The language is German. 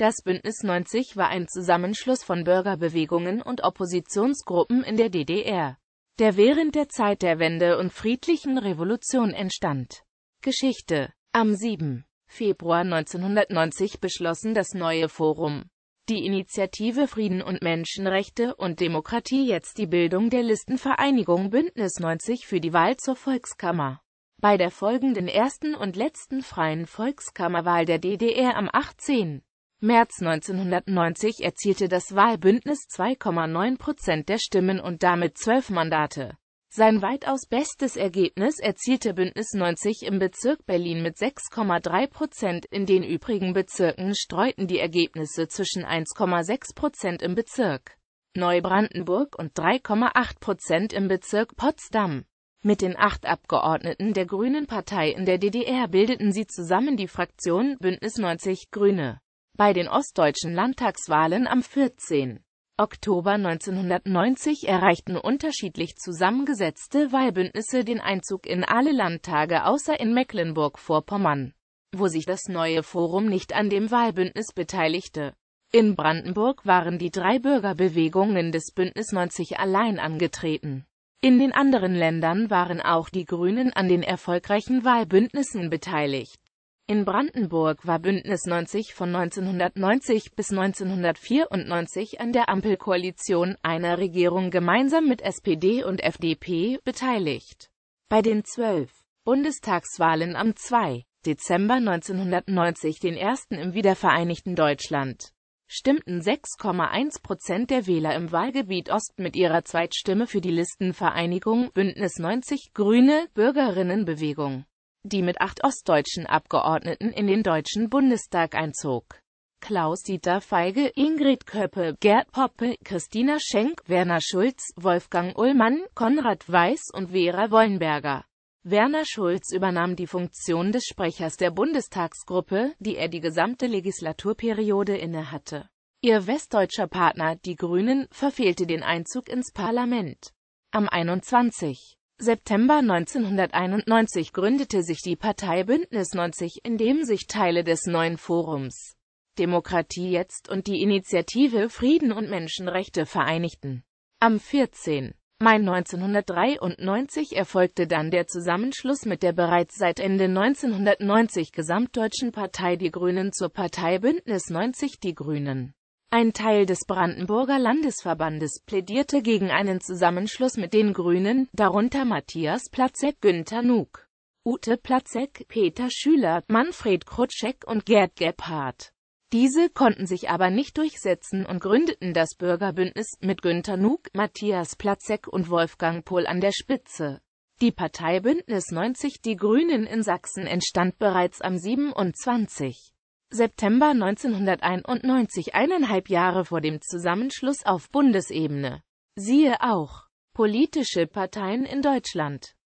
Das Bündnis 90 war ein Zusammenschluss von Bürgerbewegungen und Oppositionsgruppen in der DDR, der während der Zeit der Wende und friedlichen Revolution entstand. Geschichte Am 7. Februar 1990 beschlossen das neue Forum, die Initiative Frieden und Menschenrechte und Demokratie jetzt die Bildung der Listenvereinigung Bündnis 90 für die Wahl zur Volkskammer. Bei der folgenden ersten und letzten freien Volkskammerwahl der DDR am 18. März 1990 erzielte das Wahlbündnis 2,9 Prozent der Stimmen und damit zwölf Mandate. Sein weitaus bestes Ergebnis erzielte Bündnis 90 im Bezirk Berlin mit 6,3 Prozent. In den übrigen Bezirken streuten die Ergebnisse zwischen 1,6 Prozent im Bezirk Neubrandenburg und 3,8 Prozent im Bezirk Potsdam. Mit den acht Abgeordneten der Grünen Partei in der DDR bildeten sie zusammen die Fraktion Bündnis 90 Grüne. Bei den ostdeutschen Landtagswahlen am 14. Oktober 1990 erreichten unterschiedlich zusammengesetzte Wahlbündnisse den Einzug in alle Landtage außer in Mecklenburg-Vorpommern, wo sich das neue Forum nicht an dem Wahlbündnis beteiligte. In Brandenburg waren die drei Bürgerbewegungen des Bündnis 90 allein angetreten. In den anderen Ländern waren auch die Grünen an den erfolgreichen Wahlbündnissen beteiligt. In Brandenburg war Bündnis 90 von 1990 bis 1994 an der Ampelkoalition einer Regierung gemeinsam mit SPD und FDP beteiligt. Bei den zwölf Bundestagswahlen am 2. Dezember 1990, den ersten im wiedervereinigten Deutschland, stimmten 6,1 Prozent der Wähler im Wahlgebiet Ost mit ihrer Zweitstimme für die Listenvereinigung Bündnis 90 Grüne Bürgerinnenbewegung die mit acht ostdeutschen Abgeordneten in den Deutschen Bundestag einzog. Klaus-Dieter Feige, Ingrid Köppe, Gerd Poppe, Christina Schenk, Werner Schulz, Wolfgang Ullmann, Konrad Weiß und Vera Wollenberger. Werner Schulz übernahm die Funktion des Sprechers der Bundestagsgruppe, die er die gesamte Legislaturperiode innehatte. Ihr westdeutscher Partner, die Grünen, verfehlte den Einzug ins Parlament. Am 21. September 1991 gründete sich die Partei Bündnis 90, in dem sich Teile des neuen Forums Demokratie jetzt und die Initiative Frieden und Menschenrechte vereinigten. Am 14. Mai 1993 erfolgte dann der Zusammenschluss mit der bereits seit Ende 1990 gesamtdeutschen Partei Die Grünen zur Partei Bündnis 90 Die Grünen. Ein Teil des Brandenburger Landesverbandes plädierte gegen einen Zusammenschluss mit den Grünen, darunter Matthias Platzek, Günter Nug, Ute Platzek, Peter Schüler, Manfred Krutschek und Gerd Gebhardt. Diese konnten sich aber nicht durchsetzen und gründeten das Bürgerbündnis mit Günter Nug, Matthias Platzek und Wolfgang Pohl an der Spitze. Die Parteibündnis 90 Die Grünen in Sachsen entstand bereits am 27. September 1991, eineinhalb Jahre vor dem Zusammenschluss auf Bundesebene. Siehe auch Politische Parteien in Deutschland